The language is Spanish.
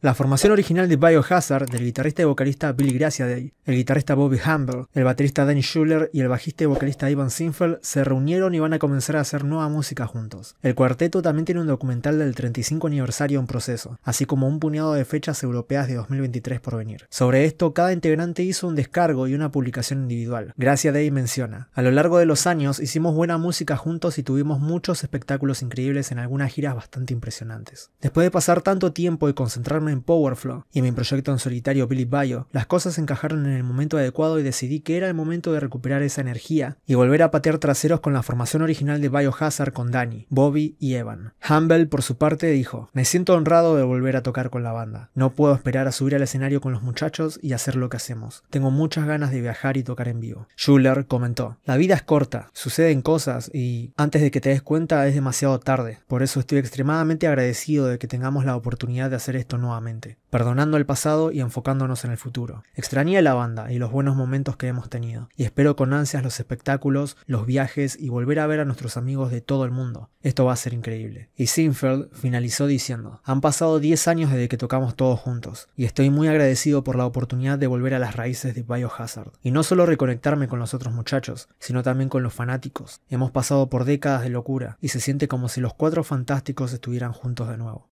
La formación original de Biohazard del guitarrista y vocalista Bill Graciadei el guitarrista Bobby Humble, el baterista Dan Schuller y el bajista y vocalista Ivan Sinfeld se reunieron y van a comenzar a hacer nueva música juntos. El cuarteto también tiene un documental del 35 aniversario en proceso, así como un puñado de fechas europeas de 2023 por venir. Sobre esto, cada integrante hizo un descargo y una publicación individual. Gracia Day menciona, a lo largo de los años hicimos buena música juntos y tuvimos muchos espectáculos increíbles en algunas giras bastante impresionantes. Después de pasar tanto tiempo y concentrarme en Powerflow y mi proyecto en solitario Billy Bayo, las cosas encajaron en el momento adecuado y decidí que era el momento de recuperar esa energía y volver a patear traseros con la formación original de Biohazard con Danny, Bobby y Evan. Humble, por su parte, dijo, me siento honrado de volver a tocar con la banda. No puedo esperar a subir al escenario con los muchachos y hacer lo que hacemos. Tengo muchas ganas de viajar y tocar en vivo. Schuller comentó, la vida es corta, suceden cosas y antes de que te des cuenta es demasiado tarde. Por eso estoy extremadamente agradecido de que tengamos la oportunidad de hacer esto nuevamente, perdonando el pasado y enfocándonos en el futuro. Extrañé la banda y los buenos momentos que hemos tenido. Y espero con ansias los espectáculos, los viajes y volver a ver a nuestros amigos de todo el mundo. Esto va a ser increíble. Y Sinfeld finalizó diciendo, han pasado 10 años desde que tocamos todos juntos, y estoy muy agradecido por la oportunidad de volver a las raíces de Biohazard. Y no solo reconectarme con los otros muchachos, sino también con los fanáticos. Hemos pasado por décadas de locura, y se siente como si los cuatro fantásticos estuvieran juntos de nuevo.